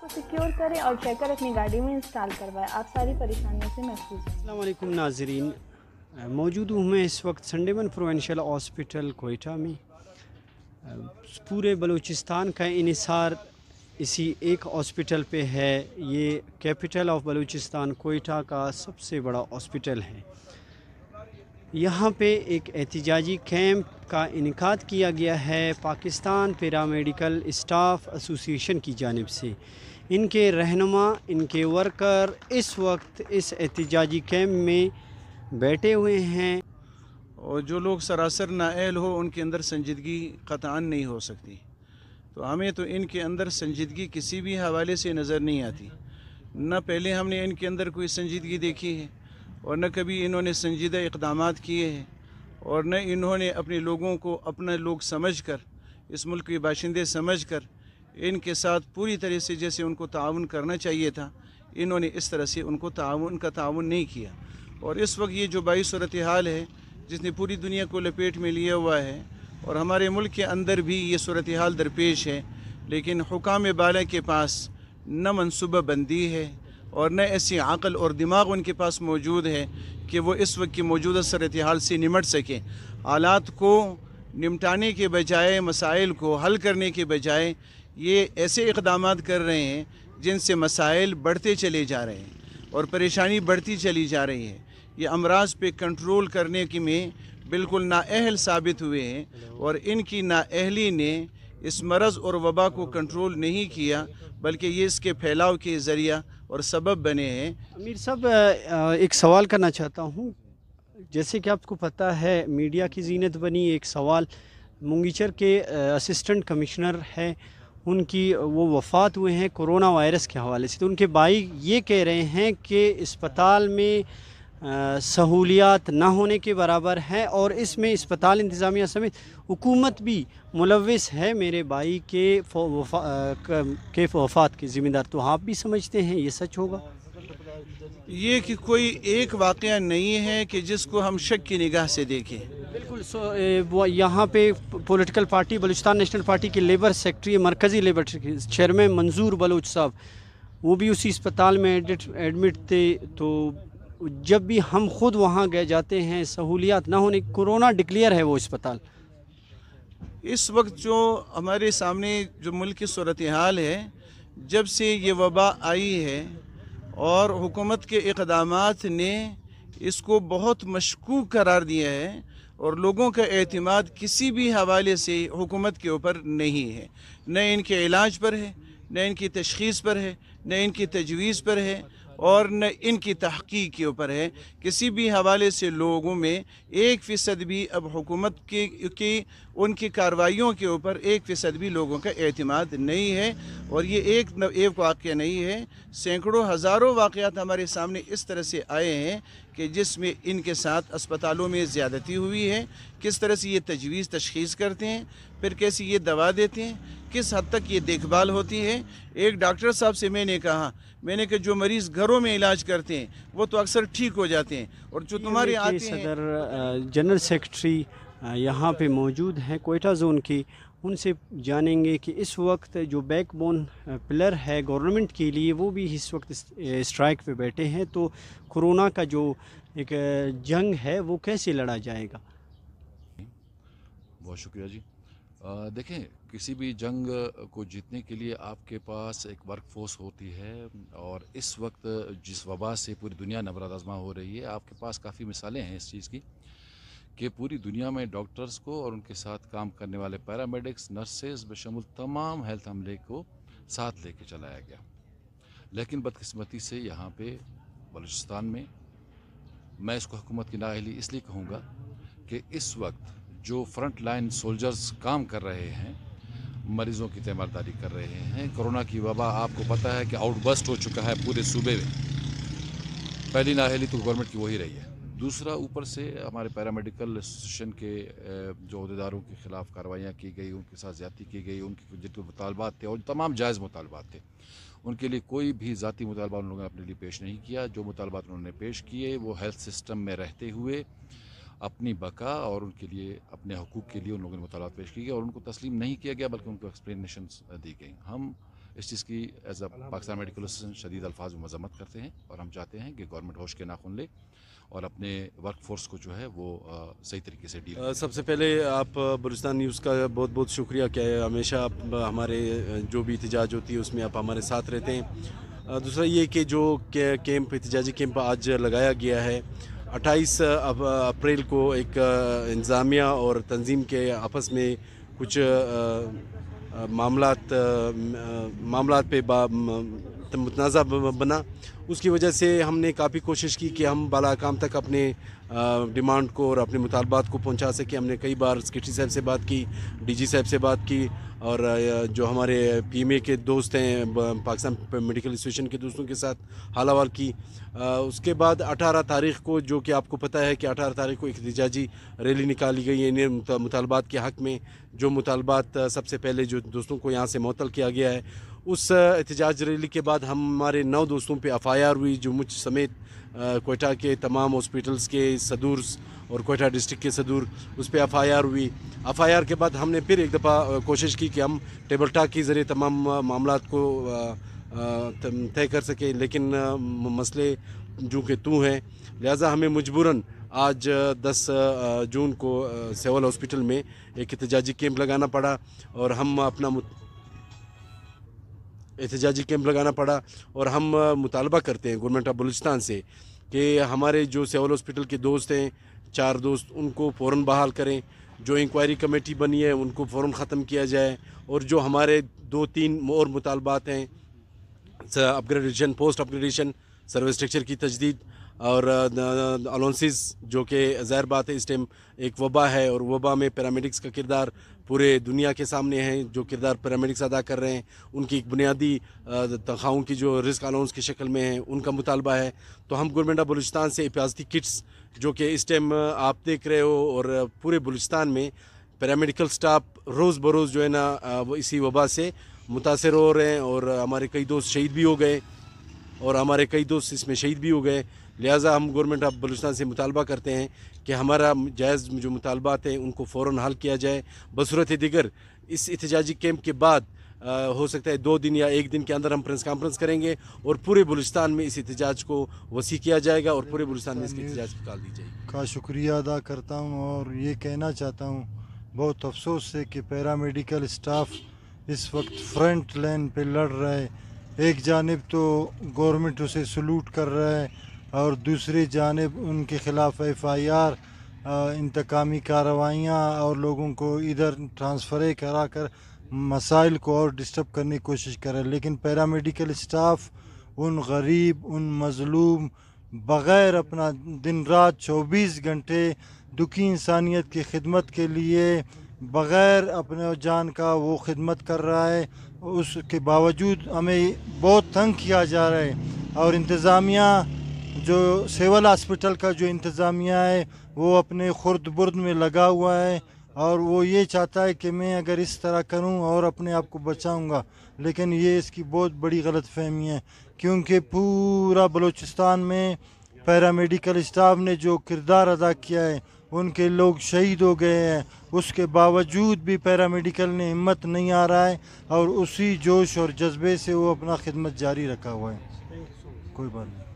को सिक्योर करें और चेकर अपनी गाड़ी में इंस्टॉल करवाएं आप सारी परेशानियों से महफूज अलैक्म नाजरीन मौजूद हूँ मैं इस वक्त संडेमन प्रोवेंशल हॉस्पिटल कोयटा में पूरे बलूचिस्तान का इसार इसी एक हॉस्पिटल पे है ये कैपिटल ऑफ बलूचिस्तान कोयटा का सबसे बड़ा हॉस्पिटल है यहाँ पे एक एहतजाजी कैंप का इनका किया गया है पाकिस्तान पैरामेडिकल स्टाफ एसोसिएशन की जानब से इनके रहनमा इनके वर्कर इस वक्त इस एहतजाजी कैंप में बैठे हुए हैं और जो लोग सरासर नाअहल हो उनके अंदर संजीदगी कतान नहीं हो सकती तो हमें तो इनके अंदर संजीदगी किसी भी हवाले से नज़र नहीं आती ना पहले हमने इनके अंदर कोई संजीदगी देखी है और न कभी इन्होंने संजीदा इकदाम किए हैं और न इन्होंने अपने लोगों को अपने लोग समझ कर इस मुल्क के बाशिंदे समझ कर इनके साथ पूरी तरह से जैसे उनको ताउन करना चाहिए था इन्होंने इस तरह से उनको ताउन का ताउन नहीं किया और इस वक्त ये जो बाई सूरत हाल है जिसने पूरी दुनिया को लपेट में लिया हुआ है और हमारे मुल्क के अंदर भी ये सूरत हाल दरपेश है लेकिन हुकाम बाला के पास न मनसूबा बंदी है और न ऐसी अक़ल और दिमाग उनके पास मौजूद है कि वो इस वक्त की मौजूदा सूरत हाल से निमट सकें आलात को निमटाने के बजाय मसाइल को हल करने के बजाय ये ऐसे इकदाम कर रहे हैं जिनसे मसाइल बढ़ते चले जा रहे हैं और परेशानी बढ़ती चली जा रही है ये अमराज पे कंट्रोल करने की में बिल्कुल नााहल साबित हुए हैं और इनकी नााहली ने इस मरज़ और वबा को कंट्रोल नहीं किया बल्कि ये इसके फैलाव के ज़रिया और सबब बने हैं अमीर साहब एक सवाल करना चाहता हूँ जैसे कि आपको पता है मीडिया की जीनत बनी एक सवाल मुंगीचर के असिस्टेंट कमिश्नर हैं उनकी वो वफ़ात हुए हैं कोरोना वायरस के हवाले से तो उनके भाई ये कह रहे हैं कि अस्पताल में सहूलियात ना होने के बराबर है और इसमें अस्पताल इंतज़ामिया समेत हुकूमत भी मुलविस है मेरे भाई के के वफात के ज़िम्मेदार तो आप भी समझते हैं ये सच होगा ये कि कोई एक वाक़ नहीं है कि जिसको हम शक की निगाह से देखें बिल्कुल सो वो यहाँ पे political party Balochistan National Party के लेबर सेक्रटरी मरकज़ी लेबर चेयरमैन मंजूर बलोच साहब वो भी उसी अस्पताल में एडमिट थे तो जब भी हम खुद वहाँ गए जाते हैं सहूलियात ना होने कोरोना डिक्लेयर है वो अस्पताल इस वक्त जो हमारे सामने जो मुल्क की सूरत हाल है जब से ये वबा आई है और हुकूमत के इकदाम ने इसको बहुत मशकूक करार दिया है और लोगों का अतमाद किसी भी हवाले से हुकूमत के ऊपर नहीं है न इनके इलाज पर है न इनकी तशखीस पर है न इनकी तजवीज़ पर है और न इनकी तहकीक के ऊपर है किसी भी हवाले से लोगों में एक फ़ीसद भी अब हुकूमत के की उनकी कार्रवाइयों के ऊपर एक फ़ीसद भी लोगों का अतमाद नहीं है और ये एक न एक वाक़ नहीं है सैकड़ों हज़ारों वाक़ हमारे सामने इस तरह से आए हैं कि जिसमें इनके साथ अस्पतालों में ज़्यादती हुई है किस तरह से ये तजवीज़ तशीस करते हैं फिर कैसे ये दवा देते हैं किस हद तक ये देखभाल होती है एक डॉक्टर साहब से मैंने कहा मैंने कहा जो मरीज़ घरों में इलाज करते हैं वो तो अक्सर ठीक हो जाते हैं और जो तुम्हारे आते सदर जनरल सेक्रेटरी यहाँ पे मौजूद हैं कोयटा जोन की उनसे जानेंगे कि इस वक्त जो बैक बोन पिलर है गवर्नमेंट के लिए वो भी इस वक्त स्ट्राइक पे बैठे हैं तो कोरोना का जो एक जंग है वो कैसे लड़ा जाएगा बहुत शुक्रिया जी देखें किसी भी जंग को जीतने के लिए आपके पास एक वर्कफोर्स होती है और इस वक्त जिस वबा से पूरी दुनिया नबराजमा हो रही है आपके पास काफ़ी मिसालें हैं इस चीज़ की कि पूरी दुनिया में डॉक्टर्स को और उनके साथ काम करने वाले पैरामेडिक्स नर्सेज बशमुल तमाम हेल्थ हमले को साथ लेके चलाया गया लेकिन बदकस्मती से यहाँ पे बलूचिस्तान में मैं इसको हुकूमत की नाहली इसलिए कहूँगा कि इस वक्त जो फ्रंट लाइन सोल्जर्स काम कर रहे हैं मरीज़ों की तैमारदारी कर रहे हैं कोरोना की वबा आपको पता है कि आउटबस्ट हो चुका है पूरे सूबे में पहली नाहली तो गवर्नमेंट की वही रही है दूसरा ऊपर से हमारे पैरामेडिकल एसोसिएशन के जो अहदेदारों के ख़िलाफ़ कार्रवाइयाँ की गई उनके साथ ज्यादा की गई उनके जितने मुतालबात थे और तमाम जायज़ मुतालबात थे उनके लिए कोई भी ज़ाती मुतालबा उन लोगों ने अपने लिए पेश नहीं किया जो मुतालबात उन्होंने पेश किए वो हेल्थ सिस्टम में रहते हुए अपनी बका और उनके लिए अपने हकूक़ के लिए उन लोगों ने मुतालबात पेश किए और उनको तस्लीम नहीं किया गया बल्कि उनको एक्सप्लेनेशन दी गई हम इस चीज़ की as a Pakistan Medical Association शदीद अल्फाज में मजम्मत करते हैं और हम चाहते हैं कि गवर्नमेंट होश के नाखून ले और अपने वर्क फोर्स को जो है वो सही तरीके से डील सबसे पहले आप बलुस्तान न्यूज़ का बहुत बहुत शुक्रिया क्या है हमेशा आप हमारे जो भी एहतजाज होती है उसमें आप हमारे साथ रहते हैं दूसरा ये कि जो कैंप एहतजाजी कैंप आज लगाया गया है 28 अप्रैल को एक इंतज़ामिया और तंजीम के आपस में कुछ मामला मामला पे मुतनाज़ा बना उसकी वजह से हमने काफ़ी कोशिश की कि हम बालाकाम तक अपने डिमांड को और अपने मुतालबात को पहुंचा सके हमने कई बार सेक्रेटरी साहब से बात की डीजी साहब से बात की और जो हमारे पीएमए के दोस्त हैं पाकिस्तान मेडिकल एसोसिएशन के दोस्तों के साथ हालावाल की उसके बाद 18 तारीख को जो कि आपको पता है कि 18 तारीख को एहतजाजी रैली निकाली गई है इन्हें मुतालबात के हक़ में जो मुतालबात सबसे पहले जो दोस्तों को यहाँ से मअतल किया गया है उस एहतजाज रैली के बाद हमारे नौ दोस्तों पे एफ हुई जो मुझ समेत कोयटा के तमाम हॉस्पिटल्स के सदूर और कोयटा डिस्ट्रिक्ट के सदूर उस पर एफ हुई एफ के बाद हमने फिर एक दफ़ा कोशिश की कि हम टेबल टाक के ज़रिए तमाम मामला को तय कर सकें लेकिन मसले जो कि तू हैं लिहाजा हमें मजबूरन आज 10 जून को सेवल हॉस्पिटल में एक एहतजाजी कैंप लगाना पड़ा और हम अपना एहतजाजी कैंप लगाना पड़ा और हम मुतालबा करते हैं गवर्नमेंट ऑफ बलूचिस्तान से कि हमारे जो सेवल हॉस्पिटल के दोस्त हैं चार दोस्त उनको फ़ौर बहाल करें जो इंक्वायरी कमेटी बनी है उनको फ़ौर ख़त्म किया जाए और जो हमारे दो तीन और मुतालबात हैं upgradation post upgradation service structure की तजदीद और अलोंसिस जो कि ज़ाहिर बात है इस टाइम एक वबा है और वबा में पैरामेडिक्स का किरदार पूरे दुनिया के सामने है जो किरदार पैरामेडिक्स अदा कर रहे हैं उनकी एक बुनियादी तनख्वाहों की जो रिस्क अलाउंस की शक्ल में है उनका मुतालबा है तो हम गवर्नमेंट ऑफ बलूचिस्तान से हिफाजती किट्स जो कि इस टाइम आप देख रहे हो और पूरे बलूचिस्तान में पैरामेडिकल स्टाफ रोज़ बरोज़ जो है ना इसी वबा से मुतासर हो रहे हैं और हमारे कई दोस्त शहीद भी हो गए और हमारे कई दोस्त इसमें शहीद भी हो गए लिहाजा हम गवर्नमेंट ऑफ बलूचिस्तान से मुतालबा करते हैं कि हमारा जायज़ जो मुतालबात हैं उनको फ़ौर हल किया जाए बसूरत दिगर इस एहतजाजी कैम्प के बाद आ, हो सकता है दो दिन या एक दिन के अंदर हम प्रेस कॉन्फ्रेंस करेंगे और पूरे बलूचिस्तान में इस एहतजाज को वसी किया जाएगा और पूरे बलूचिस्तान में इस एहतजाज को काल दी जाएगी का शुक्रिया अदा करता हूँ और ये कहना चाहता हूँ बहुत अफसोस है कि पैरामेडिकल स्टाफ इस वक्त फ्रंट लाइन पे लड़ रहा है एक जानब तो गवर्नमेंट उसे सलूट कर रहा है और दूसरी जानब उनके ख़िलाफ़ एफ आई आर इंतकामी कार्रवाइयाँ और लोगों को इधर ट्रांसफ़र करा कर मसाइल को और डिस्टर्ब करने की कोशिश करें लेकिन पैरामेडिकल स्टाफ उन गरीब उन मजलूम बग़ैर अपना दिन रात चौबीस घंटे दुखी इंसानियत की खिदमत के लिए बग़ैर अपने जान का वो खिदमत कर रहा है उसके बावजूद हमें बहुत तंग किया जा रहा है और इंतज़ामिया जो सिविल हॉस्पिटल का जो इंतज़ामिया है वो अपने खुर्द बुर्द में लगा हुआ है और वो ये चाहता है कि मैं अगर इस तरह करूं और अपने आप को बचाऊंगा लेकिन ये इसकी बहुत बड़ी गलत फहमी है क्योंकि पूरा बलूचिस्तान में पैरामेडिकल स्टाफ ने जो किरदार अदा किया है उनके लोग शहीद हो गए हैं उसके बावजूद भी पैरामेडिकल ने हिम्मत नहीं आ रहा है और उसी जोश और जज्बे से वो अपना खिदमत जारी रखा हुआ है कोई बात नहीं